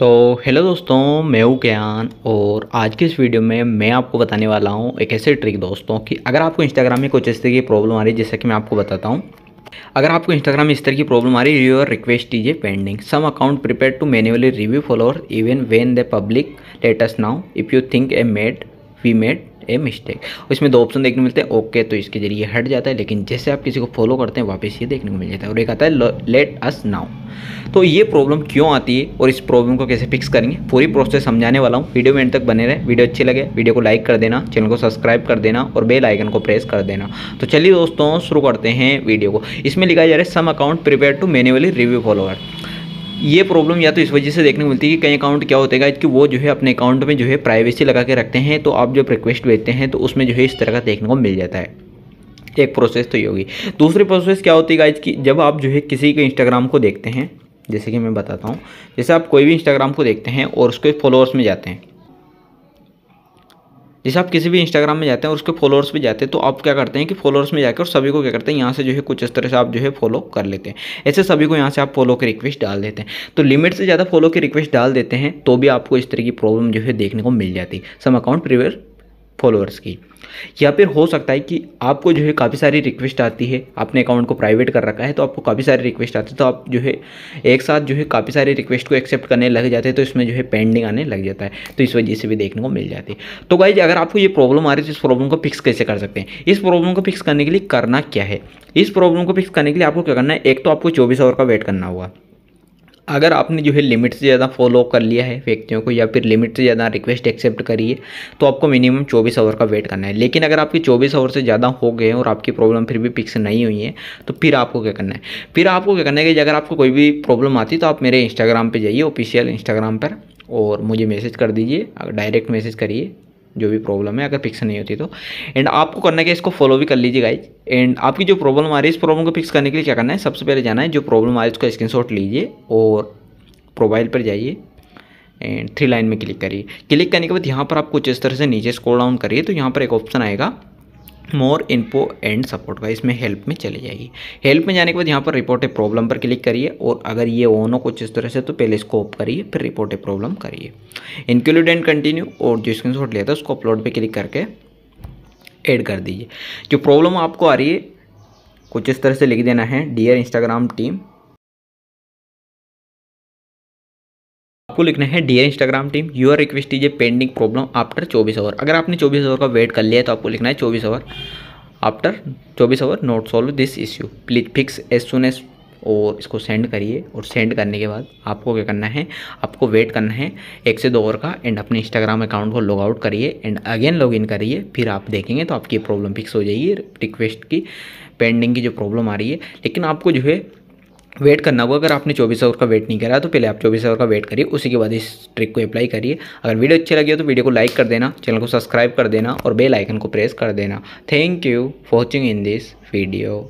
तो हेलो दोस्तों मैं हूँ ज्ञान और आज के इस वीडियो में मैं आपको बताने वाला हूँ एक ऐसे ट्रिक दोस्तों कि अगर आपको इंस्टाग्राम में कुछ इस तरह की प्रॉब्लम आ रही है जैसा कि मैं आपको बताता हूँ अगर आपको इंस्टाग्राम में इस तरह की प्रॉब्लम आ रही है your request is a pending some account prepare to manually review follower even when the public latest now if you think a made we made a mistake तो इसमें दो ऑप्शन देखने मिलते हैं ओके तो इसके जरिए हट जाता है लेकिन जैसे आप किसी को फॉलो करते हैं वापस ये देखने को मिल जाता है और एक आता है लेट अस नाउ तो ये प्रॉब्लम क्यों आती है और इस प्रॉब्लम को कैसे फिक्स करेंगे पूरी प्रोसेस समझाने वाला हूँ वीडियो में एंड तक बने रहे वीडियो अच्छी लगे वीडियो को लाइक कर देना चैनल को सब्सक्राइब कर देना और बेल आइकन को प्रेस कर देना तो चलिए दोस्तों शुरू करते हैं वीडियो को इसमें लिखा जा रहा है some account prepare to manually review follower ये प्रॉब्लम या तो इस वजह से देखने को मिलती है कि कई अकाउंट क्या होते हैं कि वो जो है अपने अकाउंट में जो है प्राइवेसी लगा के रखते हैं तो आप जब रिक्वेस्ट भेजते हैं तो उसमें जो है इस तरह का देखने को मिल जाता है एक प्रोसेस तो ये होगी दूसरी प्रोसेस क्या होती है गाइज कि जब आप जो है किसी के इंस्टाग्राम को देखते हैं जैसे कि मैं बताता हूँ जैसे आप कोई भी इंस्टाग्राम को देखते हैं और उसके फॉलोअर्स में जाते हैं जैसे आप किसी भी इंस्टाग्राम में जाते हैं और उसके फॉलोअर्स भी जाते हैं तो आप क्या करते हैं कि फॉलोअर्स में जाकर सभी को क्या करते हैं यहाँ से जो है कुछ इस तरह से आप जो है फॉलो कर लेते हैं ऐसे सभी को यहाँ से आप फॉलो की रिक्वेस्ट डाल देते हैं तो लिमिट से ज़्यादा फॉलो की रिक्वेस्ट डाल देते हैं तो भी आपको इस तरह की प्रॉब्लम जो है देखने को मिल जाती है सम अकाउंट प्रिवेयर फॉलोअर्स की या फिर हो सकता है कि आपको जो है काफ़ी सारी रिक्वेस्ट आती है आपने अकाउंट को प्राइवेट कर रखा है तो आपको काफ़ी सारी रिक्वेस्ट आती है तो आप जो है एक साथ जो है काफ़ी सारे रिक्वेस्ट को एक्सेप्ट करने लग जाते हैं तो इसमें जो है पेंडिंग आने लग जाता है तो इस वजह से भी देखने को मिल जाती है तो गाइज अगर आपको ये प्रॉब्लम आ रही है तो इस प्रॉब्लम को फिक्स कैसे कर सकते हैं इस प्रॉब्लम को फिक्स करने के लिए करना क्या है इस प्रॉब्लम को फिक्स करने के लिए आपको क्या करना है एक तो आपको चौबीस आवर का वेट करना होगा अगर आपने जो है लिमिट से ज़्यादा फॉलो कर लिया है व्यक्तियों को या फिर लिमिट से ज़्यादा रिक्वेस्ट एक्सेप्ट करी है तो आपको मिनिमम 24 आवर का वेट करना है लेकिन अगर आपकी 24 आवर से ज़्यादा हो गए और आपकी प्रॉब्लम फिर भी फिक्स नहीं हुई है तो फिर आपको क्या करना है फिर आपको क्या करना है कि अगर आपको कोई भी प्रॉब्लम आती तो आप मेरे इंस्टाग्राम पर जाइए ऑफिशियल इंस्टाग्राम पर और मुझे मैसेज कर दीजिए डायरेक्ट मैसेज करिए जो भी प्रॉब्लम है अगर फिक्स नहीं होती तो एंड आपको करना क्या इसको फॉलो भी कर लीजिए गाइज एंड आपकी जो प्रॉब्लम आ रही है इस प्रॉब्लम को फिक्स करने के लिए क्या करना है सबसे पहले जाना है जो प्रॉब्लम आ रही है उसका शॉट लीजिए और प्रोफाइल पर जाइए एंड थ्री लाइन में क्लिक करिए क्लिक करने के बाद यहाँ पर आप कुछ इस तरह से नीचे स्क्रॉल डाउन करिए तो यहाँ पर एक ऑप्शन आएगा मोर इन्फो एंड सपोर्ट का इसमें हेल्प में चले जाइए हेल्प में जाने के बाद यहाँ पर रिपोर्ट ए प्रॉब्लम पर क्लिक करिए और अगर ये ऑन हो कुछ इस तरह से तो पहले इसको ऑप करिए फिर रिपोर्ट ए प्रॉब्लम करिए इंक्लूड एंड कंटिन्यू और जो स्क्रीन शॉट लिया था उसको अपलोड पर क्लिक करके एड कर दीजिए जो प्रॉब्लम आपको आ रही है कुछ इस तरह से लिख देना है डियर इंस्टाग्राम टीम आपको लिखना है dear Instagram team your request is a pending problem after चौबीस आवर अगर आपने चौबीस आवर का वेट कर लिया है तो आपको लिखना है चौबीस आवर आफ्टर चौबीस hour not solve this issue please fix as soon as और इसको सेंड करिए और सेंड करने के बाद आपको क्या करना है आपको वेट करना है एक से दो ओवर का एंड अपने इंस्टाग्राम अकाउंट को लॉग आउट करिए एंड अगेन लॉग इन करिए फिर आप देखेंगे तो आपकी प्रॉब्लम फिक्स हो जाएगी रिक्वेस्ट की पेंडिंग की जो प्रॉब्लम आ रही है लेकिन आपको जो है वेट करना होगा अगर आपने चौबीस आवर का वेट नहीं करा तो पहले आप चौबीस आवर का वेट करिए उसी के बाद इस ट्रिक को अप्लाई करिए अगर वीडियो अच्छी लगी हो तो वीडियो को लाइक कर देना चैनल को सब्सक्राइब कर देना और बेल आइकन को प्रेस कर देना thank you for watching in this video